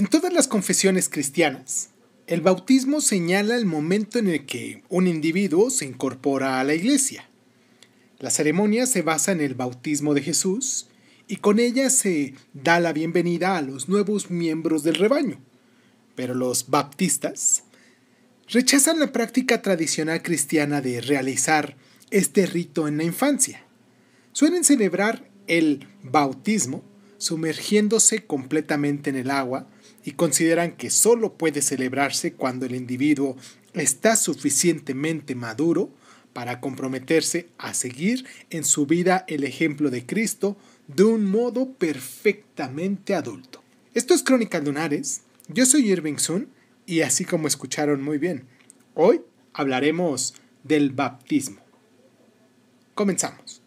En todas las confesiones cristianas, el bautismo señala el momento en el que un individuo se incorpora a la iglesia. La ceremonia se basa en el bautismo de Jesús y con ella se da la bienvenida a los nuevos miembros del rebaño. Pero los baptistas rechazan la práctica tradicional cristiana de realizar este rito en la infancia. Suelen celebrar el bautismo sumergiéndose completamente en el agua y consideran que solo puede celebrarse cuando el individuo está suficientemente maduro para comprometerse a seguir en su vida el ejemplo de Cristo de un modo perfectamente adulto. Esto es Crónicas Lunares, yo soy Irving Sun y así como escucharon muy bien, hoy hablaremos del baptismo. Comenzamos.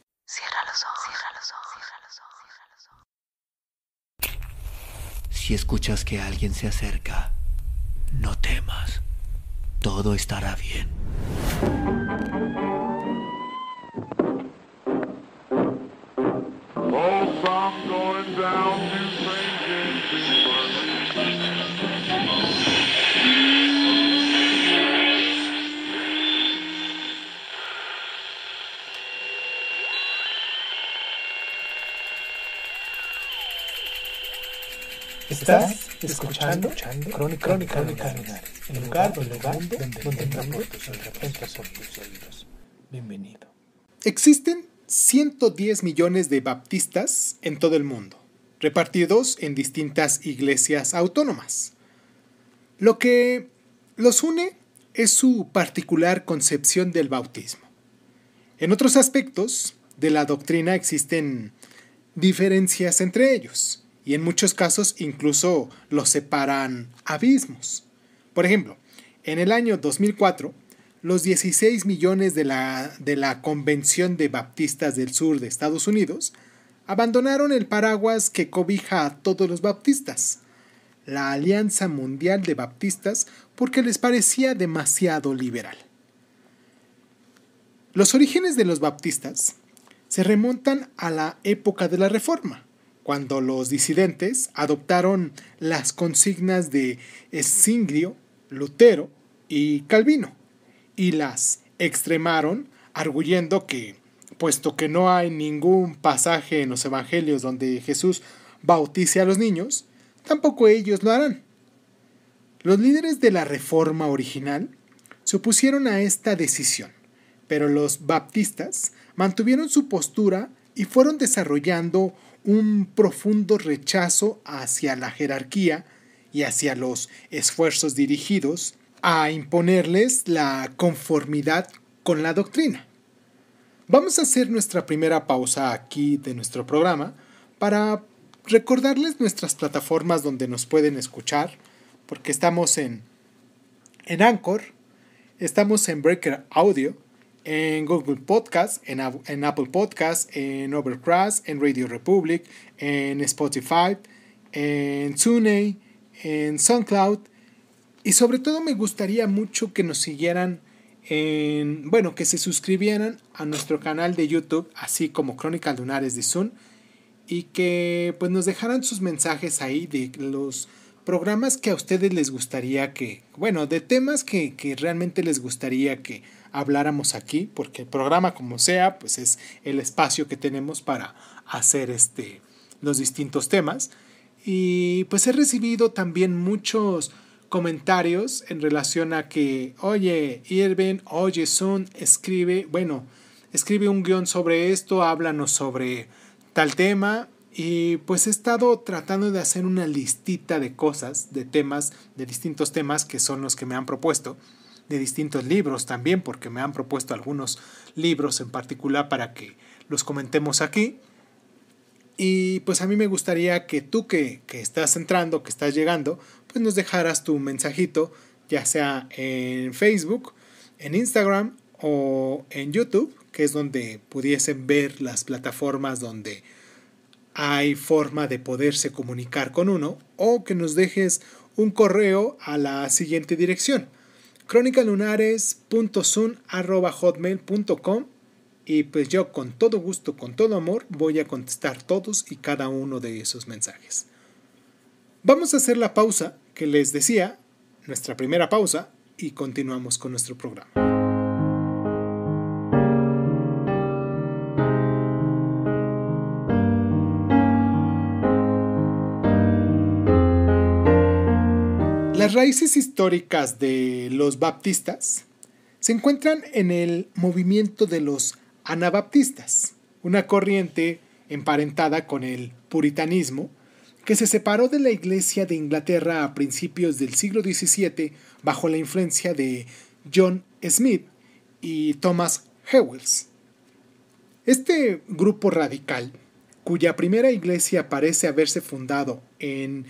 si escuchas que alguien se acerca, no temas. Todo estará bien. Estás escuchando, Crónica, Crónica, lugar, tus Bienvenido. Existen 110 millones de baptistas en todo el mundo, repartidos en distintas iglesias autónomas. Lo que los une es su particular concepción del bautismo. En otros aspectos de la doctrina existen diferencias entre ellos y en muchos casos incluso los separan abismos. Por ejemplo, en el año 2004, los 16 millones de la, de la Convención de Baptistas del Sur de Estados Unidos abandonaron el paraguas que cobija a todos los baptistas, la Alianza Mundial de Baptistas, porque les parecía demasiado liberal. Los orígenes de los baptistas se remontan a la época de la Reforma, cuando los disidentes adoptaron las consignas de Singrio, Lutero y Calvino y las extremaron arguyendo que, puesto que no hay ningún pasaje en los evangelios donde Jesús bautice a los niños, tampoco ellos lo harán. Los líderes de la reforma original se opusieron a esta decisión, pero los baptistas mantuvieron su postura y fueron desarrollando un profundo rechazo hacia la jerarquía y hacia los esfuerzos dirigidos a imponerles la conformidad con la doctrina. Vamos a hacer nuestra primera pausa aquí de nuestro programa para recordarles nuestras plataformas donde nos pueden escuchar, porque estamos en, en Anchor, estamos en Breaker Audio, en Google Podcast, en, Apple Podcast, en Overcast, en Radio Republic, en Spotify, en TuneIn, en SoundCloud. Y sobre todo me gustaría mucho que nos siguieran en, bueno, que se suscribieran a nuestro canal de YouTube, así como Crónicas Lunares de Zoom, y que pues nos dejaran sus mensajes ahí de los programas que a ustedes les gustaría que, bueno, de temas que, que realmente les gustaría que habláramos aquí, porque el programa como sea, pues es el espacio que tenemos para hacer este, los distintos temas. Y pues he recibido también muchos comentarios en relación a que, oye, Irving, oye, Sun, escribe, bueno, escribe un guión sobre esto, háblanos sobre tal tema. Y pues he estado tratando de hacer una listita de cosas, de temas, de distintos temas que son los que me han propuesto de distintos libros también, porque me han propuesto algunos libros en particular para que los comentemos aquí. Y pues a mí me gustaría que tú que, que estás entrando, que estás llegando, pues nos dejaras tu mensajito, ya sea en Facebook, en Instagram o en YouTube, que es donde pudiesen ver las plataformas donde hay forma de poderse comunicar con uno, o que nos dejes un correo a la siguiente dirección cronicalunares.sun.hotmail.com y pues yo con todo gusto, con todo amor, voy a contestar todos y cada uno de esos mensajes. Vamos a hacer la pausa que les decía, nuestra primera pausa, y continuamos con nuestro programa. Las raíces históricas de los baptistas se encuentran en el movimiento de los anabaptistas, una corriente emparentada con el puritanismo, que se separó de la Iglesia de Inglaterra a principios del siglo XVII bajo la influencia de John Smith y Thomas Hewells. Este grupo radical, cuya primera iglesia parece haberse fundado en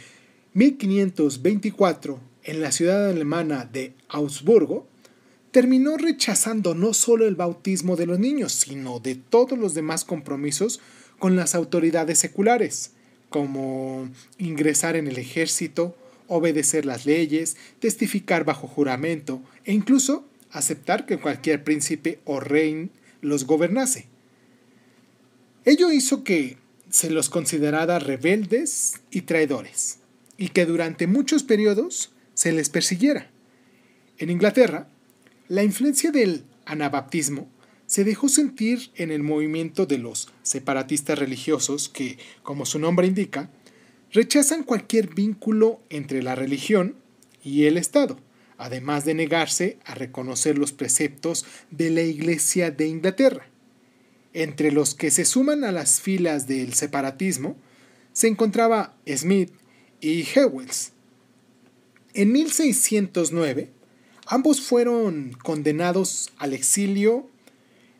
1524 en la ciudad alemana de Augsburgo, terminó rechazando no solo el bautismo de los niños, sino de todos los demás compromisos con las autoridades seculares, como ingresar en el ejército, obedecer las leyes, testificar bajo juramento e incluso aceptar que cualquier príncipe o rey los gobernase. Ello hizo que se los considerara rebeldes y traidores y que durante muchos periodos se les persiguiera. En Inglaterra, la influencia del anabaptismo se dejó sentir en el movimiento de los separatistas religiosos que, como su nombre indica, rechazan cualquier vínculo entre la religión y el Estado, además de negarse a reconocer los preceptos de la Iglesia de Inglaterra. Entre los que se suman a las filas del separatismo se encontraba Smith, y Hewells. En 1609, ambos fueron condenados al exilio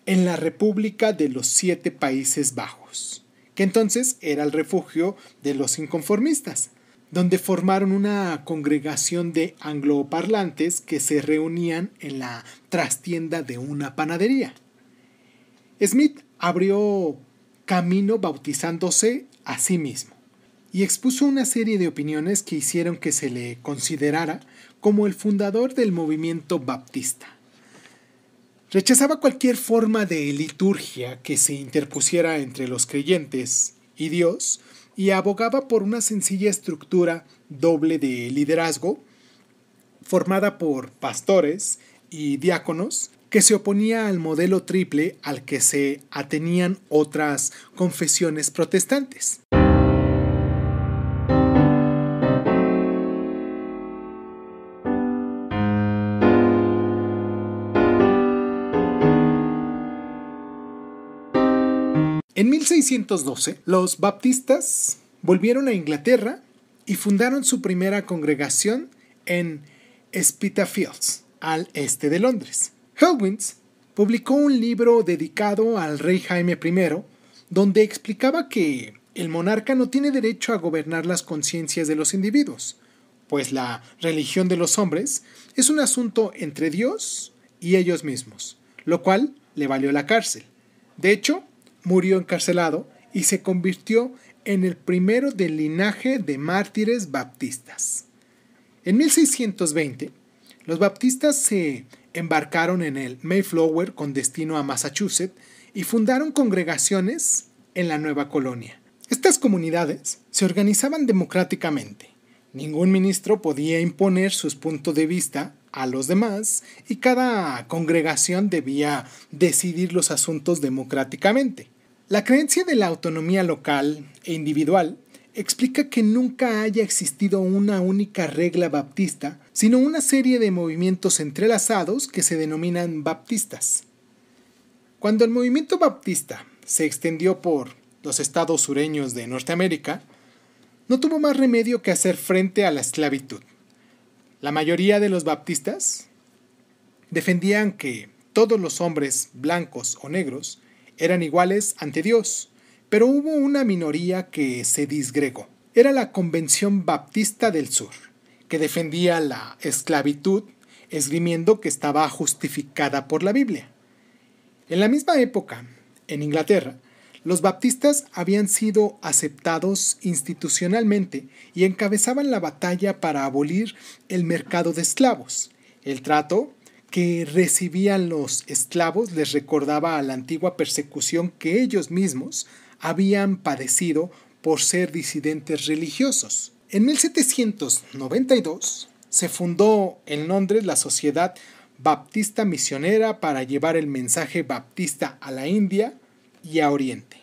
en la República de los Siete Países Bajos, que entonces era el refugio de los inconformistas, donde formaron una congregación de angloparlantes que se reunían en la trastienda de una panadería. Smith abrió camino bautizándose a sí mismo y expuso una serie de opiniones que hicieron que se le considerara como el fundador del movimiento baptista. Rechazaba cualquier forma de liturgia que se interpusiera entre los creyentes y Dios y abogaba por una sencilla estructura doble de liderazgo formada por pastores y diáconos que se oponía al modelo triple al que se atenían otras confesiones protestantes. En 1612, los baptistas volvieron a Inglaterra y fundaron su primera congregación en Spitalfields, al este de Londres. Helwins publicó un libro dedicado al rey Jaime I, donde explicaba que el monarca no tiene derecho a gobernar las conciencias de los individuos, pues la religión de los hombres es un asunto entre Dios y ellos mismos, lo cual le valió la cárcel. De hecho, murió encarcelado y se convirtió en el primero del linaje de mártires baptistas. En 1620, los baptistas se embarcaron en el Mayflower con destino a Massachusetts y fundaron congregaciones en la nueva colonia. Estas comunidades se organizaban democráticamente. Ningún ministro podía imponer sus puntos de vista a los demás y cada congregación debía decidir los asuntos democráticamente. La creencia de la autonomía local e individual explica que nunca haya existido una única regla baptista, sino una serie de movimientos entrelazados que se denominan baptistas. Cuando el movimiento baptista se extendió por los estados sureños de Norteamérica, no tuvo más remedio que hacer frente a la esclavitud. La mayoría de los baptistas defendían que todos los hombres blancos o negros eran iguales ante Dios, pero hubo una minoría que se disgregó. Era la Convención Baptista del Sur, que defendía la esclavitud, esgrimiendo que estaba justificada por la Biblia. En la misma época, en Inglaterra, los baptistas habían sido aceptados institucionalmente y encabezaban la batalla para abolir el mercado de esclavos, el trato que recibían los esclavos les recordaba a la antigua persecución que ellos mismos habían padecido por ser disidentes religiosos. En 1792 se fundó en Londres la Sociedad Baptista Misionera para llevar el mensaje baptista a la India y a Oriente.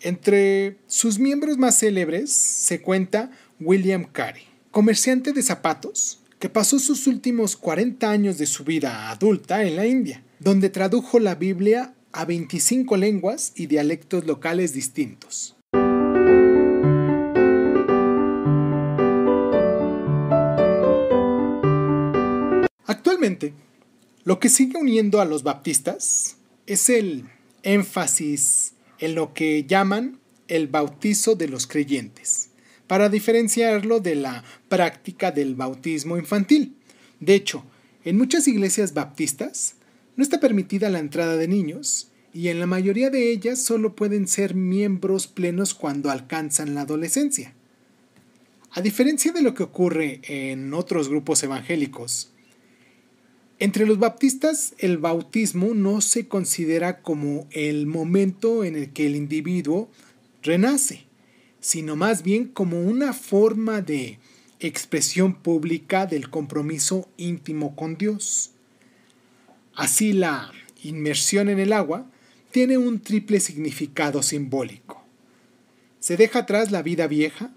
Entre sus miembros más célebres se cuenta William Carey, comerciante de zapatos que pasó sus últimos 40 años de su vida adulta en la India, donde tradujo la Biblia a 25 lenguas y dialectos locales distintos. Actualmente, lo que sigue uniendo a los baptistas es el énfasis en lo que llaman el bautizo de los creyentes para diferenciarlo de la práctica del bautismo infantil. De hecho, en muchas iglesias baptistas no está permitida la entrada de niños y en la mayoría de ellas solo pueden ser miembros plenos cuando alcanzan la adolescencia. A diferencia de lo que ocurre en otros grupos evangélicos, entre los baptistas el bautismo no se considera como el momento en el que el individuo renace, sino más bien como una forma de expresión pública del compromiso íntimo con Dios. Así la inmersión en el agua tiene un triple significado simbólico. Se deja atrás la vida vieja,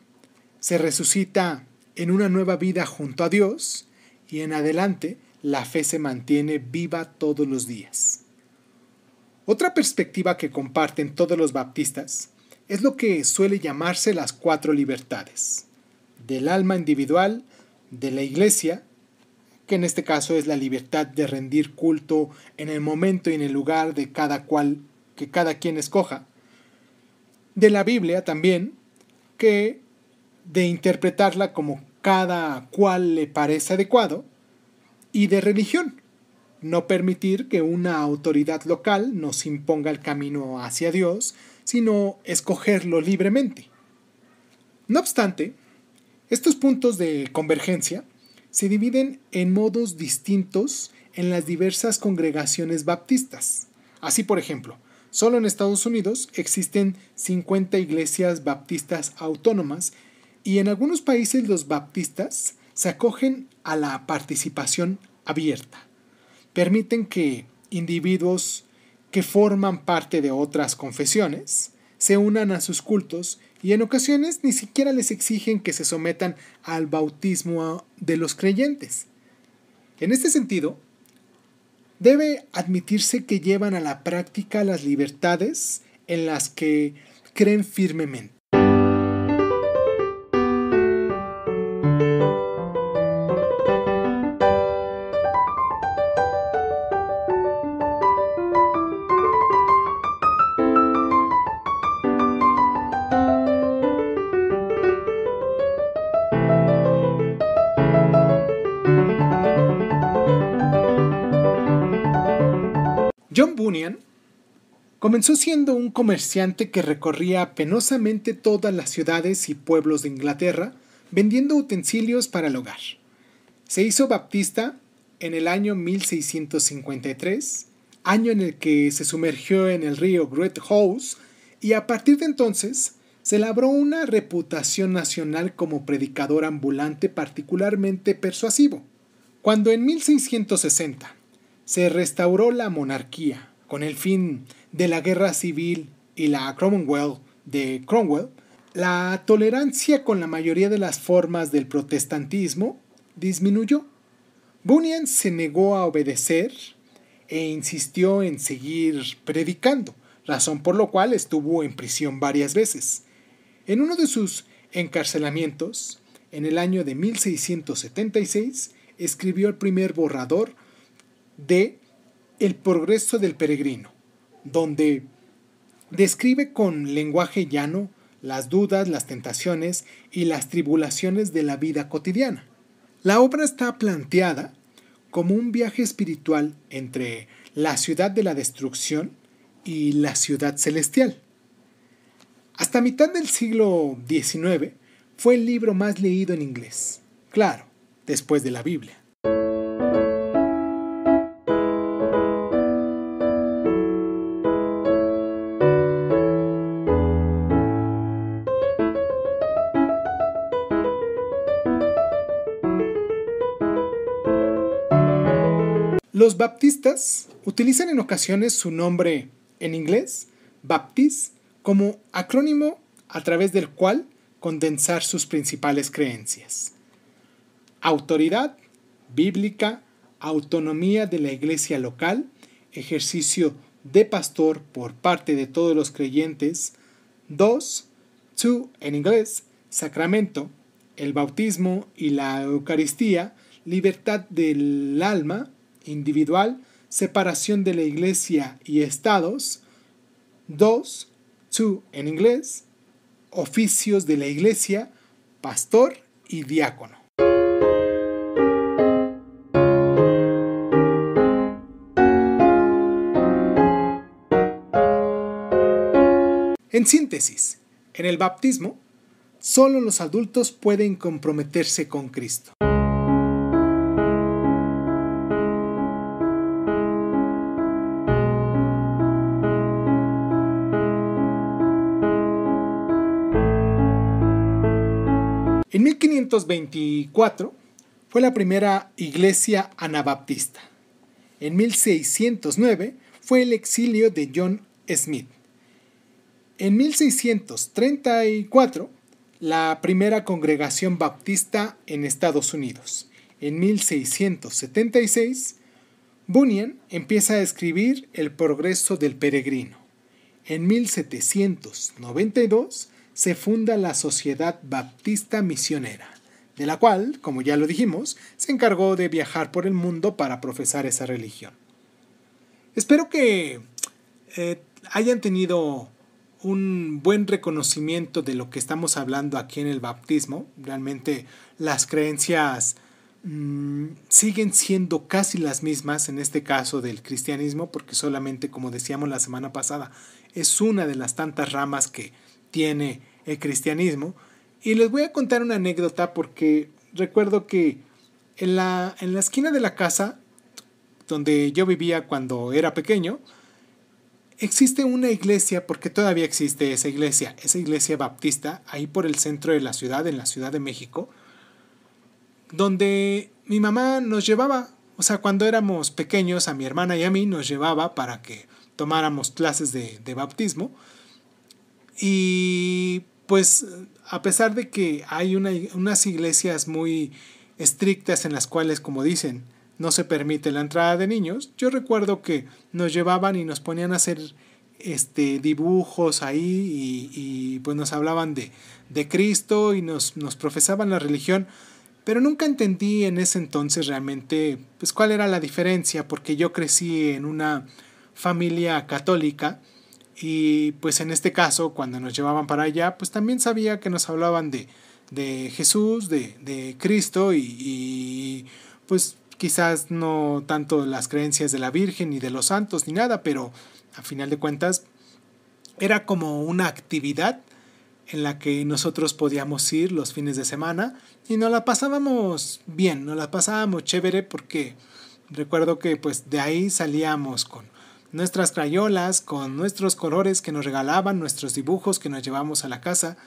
se resucita en una nueva vida junto a Dios y en adelante la fe se mantiene viva todos los días. Otra perspectiva que comparten todos los baptistas es lo que suele llamarse las cuatro libertades, del alma individual, de la iglesia, que en este caso es la libertad de rendir culto en el momento y en el lugar de cada cual que cada quien escoja, de la Biblia también, que de interpretarla como cada cual le parece adecuado, y de religión, no permitir que una autoridad local nos imponga el camino hacia Dios, sino escogerlo libremente. No obstante, estos puntos de convergencia se dividen en modos distintos en las diversas congregaciones baptistas. Así, por ejemplo, solo en Estados Unidos existen 50 iglesias baptistas autónomas y en algunos países los baptistas se acogen a la participación abierta. Permiten que individuos que forman parte de otras confesiones se unan a sus cultos y en ocasiones ni siquiera les exigen que se sometan al bautismo de los creyentes. En este sentido, debe admitirse que llevan a la práctica las libertades en las que creen firmemente. Comenzó siendo un comerciante que recorría penosamente todas las ciudades y pueblos de Inglaterra vendiendo utensilios para el hogar. Se hizo baptista en el año 1653, año en el que se sumergió en el río Great House, y a partir de entonces se labró una reputación nacional como predicador ambulante particularmente persuasivo. Cuando en 1660 se restauró la monarquía, con el fin de la guerra civil y la Cromwell de Cromwell, la tolerancia con la mayoría de las formas del protestantismo disminuyó. Bunyan se negó a obedecer e insistió en seguir predicando, razón por la cual estuvo en prisión varias veces. En uno de sus encarcelamientos, en el año de 1676, escribió el primer borrador de El progreso del peregrino, donde describe con lenguaje llano las dudas, las tentaciones y las tribulaciones de la vida cotidiana. La obra está planteada como un viaje espiritual entre la ciudad de la destrucción y la ciudad celestial. Hasta mitad del siglo XIX fue el libro más leído en inglés, claro, después de la Biblia. Los baptistas utilizan en ocasiones su nombre en inglés, Baptist, como acrónimo a través del cual condensar sus principales creencias. Autoridad bíblica, autonomía de la iglesia local, ejercicio de pastor por parte de todos los creyentes. 2. To en inglés, sacramento, el bautismo y la Eucaristía, libertad del alma, individual, separación de la iglesia y estados. Dos, two en inglés, oficios de la iglesia, pastor y diácono. En síntesis, en el bautismo, solo los adultos pueden comprometerse con Cristo. 1624 fue la primera iglesia anabaptista. En 1609 fue el exilio de John Smith. En 1634, la primera congregación baptista en Estados Unidos. En 1676, Bunyan empieza a escribir El progreso del peregrino. En 1792 se funda la Sociedad Baptista Misionera de la cual, como ya lo dijimos, se encargó de viajar por el mundo para profesar esa religión. Espero que eh, hayan tenido un buen reconocimiento de lo que estamos hablando aquí en el bautismo. Realmente las creencias mm, siguen siendo casi las mismas en este caso del cristianismo, porque solamente, como decíamos la semana pasada, es una de las tantas ramas que tiene el cristianismo. Y les voy a contar una anécdota porque recuerdo que en la, en la esquina de la casa donde yo vivía cuando era pequeño, existe una iglesia, porque todavía existe esa iglesia, esa iglesia baptista, ahí por el centro de la ciudad, en la Ciudad de México, donde mi mamá nos llevaba, o sea, cuando éramos pequeños, a mi hermana y a mí nos llevaba para que tomáramos clases de, de Y pues a pesar de que hay unas iglesias muy estrictas en las cuales, como dicen, no se permite la entrada de niños, yo recuerdo que nos llevaban y nos ponían a hacer este, dibujos ahí y, pues nos hablaban de, de Cristo y nos, nos, profesaban la religión, pero nunca entendí en ese entonces realmente pues cuál era la diferencia, porque yo crecí en una familia católica, y pues en este caso, cuando nos llevaban para allá, pues también sabía que nos hablaban de, Jesús, de, Cristo y, y, pues quizás no tanto las creencias de la Virgen ni de los santos ni nada, pero a final de cuentas era como una actividad en la que nosotros podíamos ir los fines de semana y nos la pasábamos bien, nos la pasábamos chévere porque recuerdo que pues de ahí salíamos con nuestras crayolas, con nuestros colores que nos regalaban, nuestros dibujos que nos llevamos a la casa.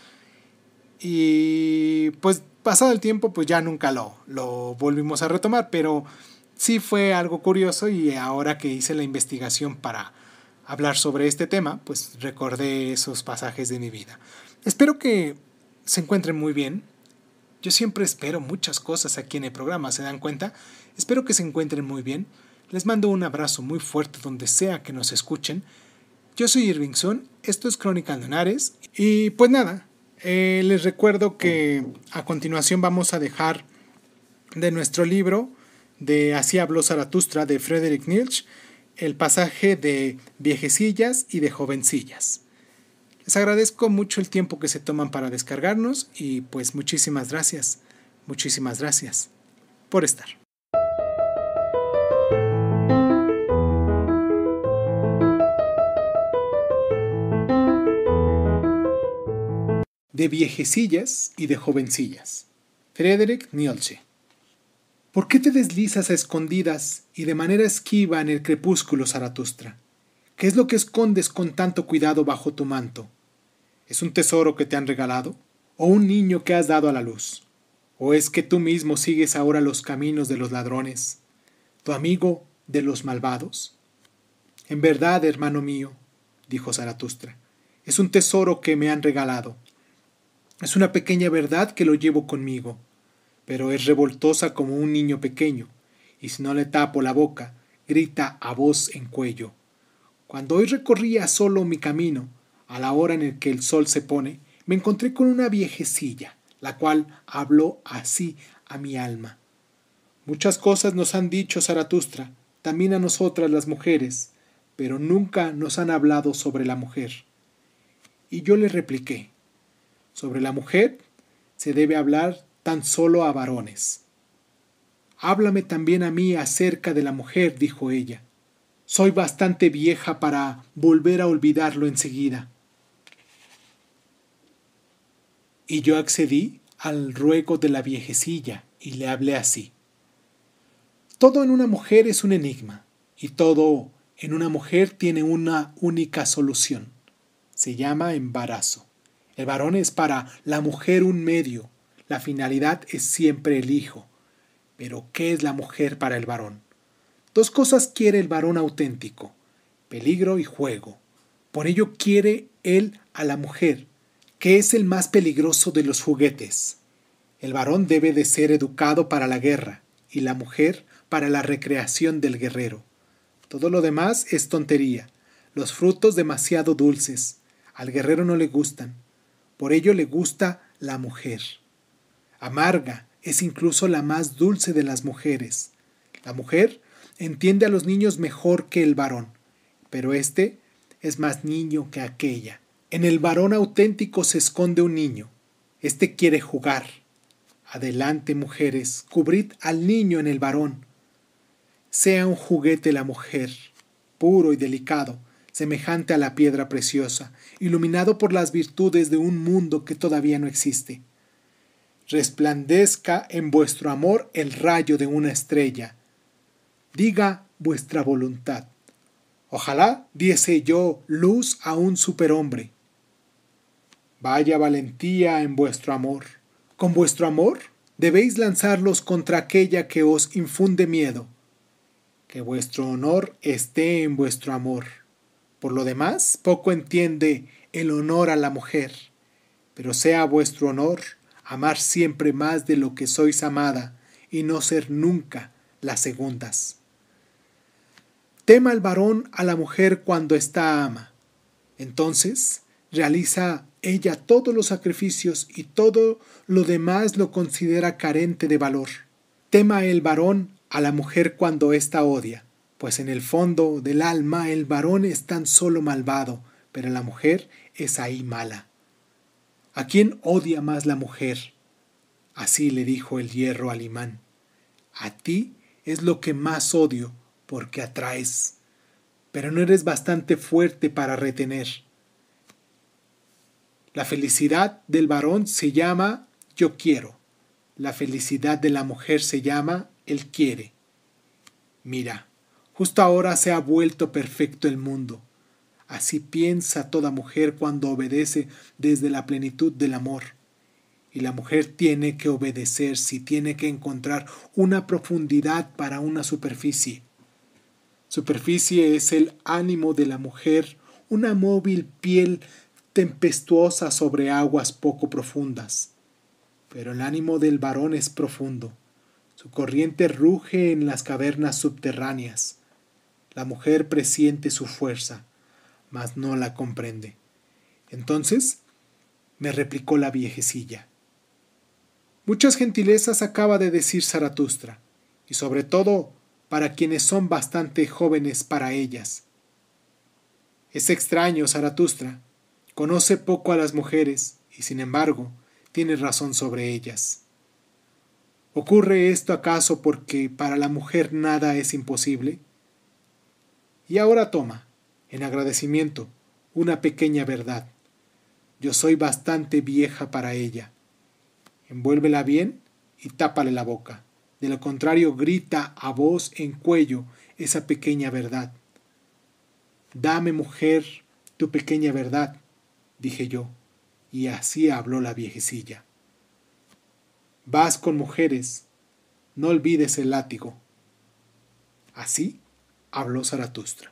Y pues pasado el tiempo, pues ya nunca lo, lo volvimos a retomar, pero sí fue algo curioso y ahora que hice la investigación para hablar sobre este tema, pues recordé esos pasajes de mi vida. Espero que se encuentren muy bien. Yo siempre espero muchas cosas aquí en el programa, ¿se dan cuenta? Espero que se encuentren muy bien. Les mando un abrazo muy fuerte donde sea que nos escuchen. Yo soy Irvingson, esto es Crónica Lunares y pues nada, eh, les recuerdo que a continuación vamos a dejar de nuestro libro de Así habló Zaratustra de Frederick Nietzsche el pasaje de viejecillas y de jovencillas. Les agradezco mucho el tiempo que se toman para descargarnos y pues muchísimas gracias, muchísimas gracias por estar. de viejecillas y de jovencillas. Frederick Nielsche ¿Por qué te deslizas a escondidas y de manera esquiva en el crepúsculo, Zaratustra? ¿Qué es lo que escondes con tanto cuidado bajo tu manto? ¿Es un tesoro que te han regalado? ¿O un niño que has dado a la luz? ¿O es que tú mismo sigues ahora los caminos de los ladrones? ¿Tu amigo de los malvados? En verdad, hermano mío, dijo Zaratustra, es un tesoro que me han regalado, es una pequeña verdad que lo llevo conmigo, pero es revoltosa como un niño pequeño, y si no le tapo la boca, grita a voz en cuello. Cuando hoy recorría solo mi camino, a la hora en que el sol se pone, me encontré con una viejecilla, la cual habló así a mi alma. Muchas cosas nos han dicho Zaratustra, también a nosotras las mujeres, pero nunca nos han hablado sobre la mujer. Y yo le repliqué, sobre la mujer se debe hablar tan solo a varones. Háblame también a mí acerca de la mujer, dijo ella. Soy bastante vieja para volver a olvidarlo enseguida. Y yo accedí al ruego de la viejecilla y le hablé así. Todo en una mujer es un enigma y todo en una mujer tiene una única solución. Se llama embarazo. El varón es para la mujer un medio. La finalidad es siempre el hijo. Pero ¿qué es la mujer para el varón? Dos cosas quiere el varón auténtico, peligro y juego. Por ello quiere él a la mujer, que es el más peligroso de los juguetes. El varón debe de ser educado para la guerra y la mujer para la recreación del guerrero. Todo lo demás es tontería, los frutos demasiado dulces. Al guerrero no le gustan, por ello le gusta la mujer. Amarga es incluso la más dulce de las mujeres. La mujer entiende a los niños mejor que el varón, pero éste es más niño que aquella. En el varón auténtico se esconde un niño. Este quiere jugar. Adelante, mujeres, cubrid al niño en el varón. Sea un juguete la mujer, puro y delicado, semejante a la piedra preciosa, iluminado por las virtudes de un mundo que todavía no existe. Resplandezca en vuestro amor el rayo de una estrella. Diga vuestra voluntad. Ojalá diese yo luz a un superhombre. Vaya valentía en vuestro amor. Con vuestro amor debéis lanzarlos contra aquella que os infunde miedo. Que vuestro honor esté en vuestro amor. Por lo demás, poco entiende el honor a la mujer, pero sea vuestro honor amar siempre más de lo que sois amada y no ser nunca las segundas. Tema el varón a la mujer cuando está ama. Entonces, realiza ella todos los sacrificios y todo lo demás lo considera carente de valor. Tema el varón a la mujer cuando ésta odia pues en el fondo del alma el varón es tan solo malvado, pero la mujer es ahí mala. ¿A quién odia más la mujer? Así le dijo el hierro al imán. A ti es lo que más odio, porque atraes, pero no eres bastante fuerte para retener. La felicidad del varón se llama yo quiero. La felicidad de la mujer se llama él quiere. Mira, Justo ahora se ha vuelto perfecto el mundo. Así piensa toda mujer cuando obedece desde la plenitud del amor. Y la mujer tiene que obedecer si tiene que encontrar una profundidad para una superficie. Superficie es el ánimo de la mujer, una móvil piel tempestuosa sobre aguas poco profundas. Pero el ánimo del varón es profundo. Su corriente ruge en las cavernas subterráneas. La mujer presiente su fuerza, mas no la comprende. Entonces, me replicó la viejecilla. Muchas gentilezas acaba de decir Zaratustra, y sobre todo para quienes son bastante jóvenes para ellas. Es extraño, Zaratustra. Conoce poco a las mujeres y sin embargo tiene razón sobre ellas. ¿Ocurre esto acaso porque para la mujer nada es imposible? Y ahora toma, en agradecimiento, una pequeña verdad. Yo soy bastante vieja para ella. Envuélvela bien y tápale la boca. De lo contrario, grita a voz en cuello esa pequeña verdad. Dame, mujer, tu pequeña verdad, dije yo, y así habló la viejecilla. Vas con mujeres, no olvides el látigo. Así habló Zaratustra.